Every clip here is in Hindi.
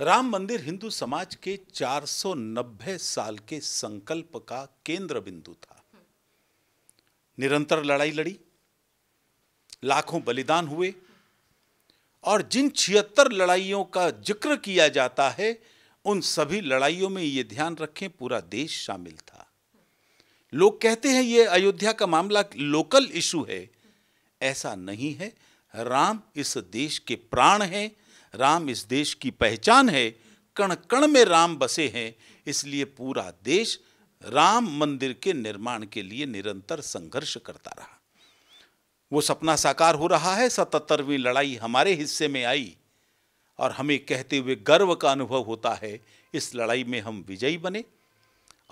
राम मंदिर हिंदू समाज के 490 साल के संकल्प का केंद्र बिंदु था निरंतर लड़ाई लड़ी लाखों बलिदान हुए और जिन छिहत्तर लड़ाइयों का जिक्र किया जाता है उन सभी लड़ाइयों में ये ध्यान रखें पूरा देश शामिल था लोग कहते हैं ये अयोध्या का मामला लोकल इशू है ऐसा नहीं है राम इस देश के प्राण हैं राम इस देश की पहचान है कण कण में राम बसे हैं इसलिए पूरा देश राम मंदिर के निर्माण के लिए निरंतर संघर्ष करता रहा वो सपना साकार हो रहा है सतहत्तरवीं लड़ाई हमारे हिस्से में आई और हमें कहते हुए गर्व का अनुभव होता है इस लड़ाई में हम विजयी बने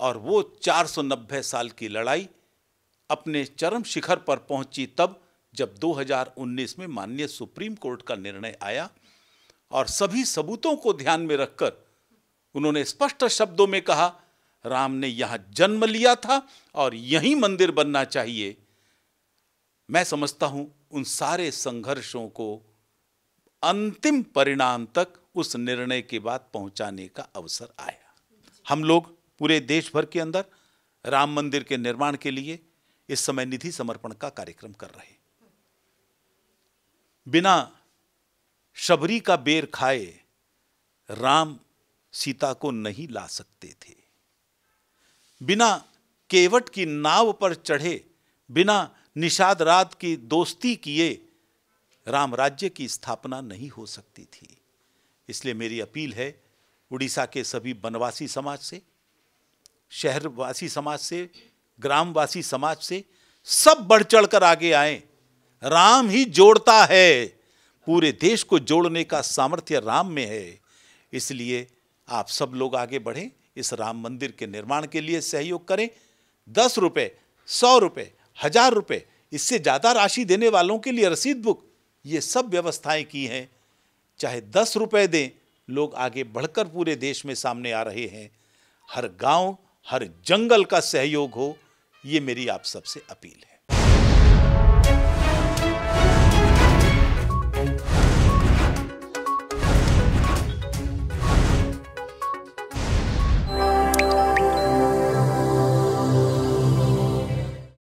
और वो 490 साल की लड़ाई अपने चरम शिखर पर पहुंची तब जब 2019 में माननीय सुप्रीम कोर्ट का निर्णय आया और सभी सबूतों को ध्यान में रखकर उन्होंने स्पष्ट शब्दों में कहा राम ने यहां जन्म लिया था और यही मंदिर बनना चाहिए मैं समझता हूं उन सारे संघर्षों को अंतिम परिणाम तक उस निर्णय के बाद पहुंचाने का अवसर आया हम लोग पूरे देश भर के अंदर राम मंदिर के निर्माण के लिए इस समय निधि समर्पण का कार्यक्रम कर रहे बिना शबरी का बेर खाए राम सीता को नहीं ला सकते थे बिना केवट की नाव पर चढ़े बिना निषाद रात की दोस्ती किए राम राज्य की स्थापना नहीं हो सकती थी इसलिए मेरी अपील है उड़ीसा के सभी वनवासी समाज से शहरवासी समाज से ग्रामवासी समाज से सब बढ़ चढ़ कर आगे आए राम ही जोड़ता है पूरे देश को जोड़ने का सामर्थ्य राम में है इसलिए आप सब लोग आगे बढ़ें इस राम मंदिर के निर्माण के लिए सहयोग करें दस रुपये सौ रुपये हजार रुपये इससे ज़्यादा राशि देने वालों के लिए रसीद बुक ये सब व्यवस्थाएं की हैं चाहे दस रुपये दें लोग आगे बढ़कर पूरे देश में सामने आ रहे हैं हर गांव, हर जंगल का सहयोग हो ये मेरी आप सबसे अपील है